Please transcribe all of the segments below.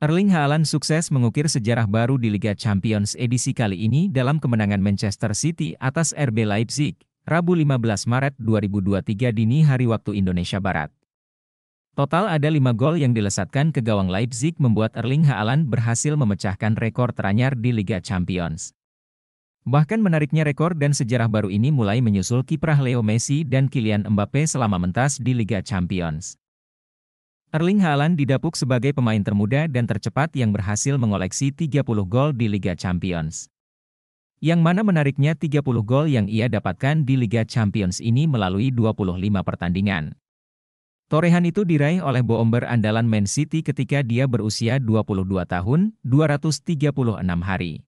Erling Haaland sukses mengukir sejarah baru di Liga Champions edisi kali ini dalam kemenangan Manchester City atas RB Leipzig, Rabu 15 Maret 2023 dini hari waktu Indonesia Barat. Total ada 5 gol yang dilesatkan ke gawang Leipzig membuat Erling Haaland berhasil memecahkan rekor teranyar di Liga Champions. Bahkan menariknya rekor dan sejarah baru ini mulai menyusul kiprah Leo Messi dan Kylian Mbappe selama mentas di Liga Champions. Erling Haaland didapuk sebagai pemain termuda dan tercepat yang berhasil mengoleksi 30 gol di Liga Champions. Yang mana menariknya 30 gol yang ia dapatkan di Liga Champions ini melalui 25 pertandingan. Torehan itu diraih oleh bomber andalan Man City ketika dia berusia 22 tahun, 236 hari.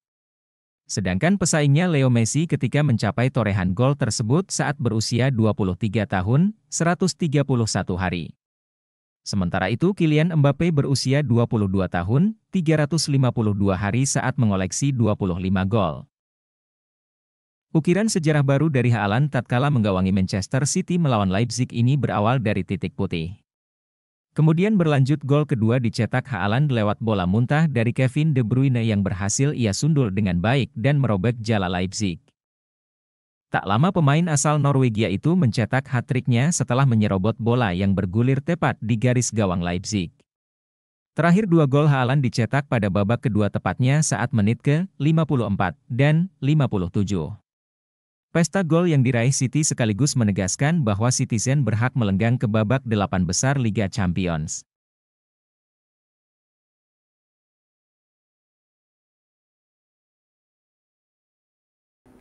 Sedangkan pesaingnya Leo Messi ketika mencapai torehan gol tersebut saat berusia 23 tahun, 131 hari. Sementara itu Kylian Mbappe berusia 22 tahun, 352 hari saat mengoleksi 25 gol. Ukiran sejarah baru dari Haaland tatkala menggawangi Manchester City melawan Leipzig ini berawal dari titik putih. Kemudian berlanjut gol kedua dicetak Haaland lewat bola muntah dari Kevin De Bruyne yang berhasil ia sundul dengan baik dan merobek jala Leipzig. Tak lama pemain asal Norwegia itu mencetak hat triknya setelah menyerobot bola yang bergulir tepat di garis gawang Leipzig. Terakhir dua gol Haaland dicetak pada babak kedua tepatnya saat menit ke-54 dan 57. Pesta gol yang diraih City sekaligus menegaskan bahwa Citizen berhak melenggang ke babak delapan besar Liga Champions.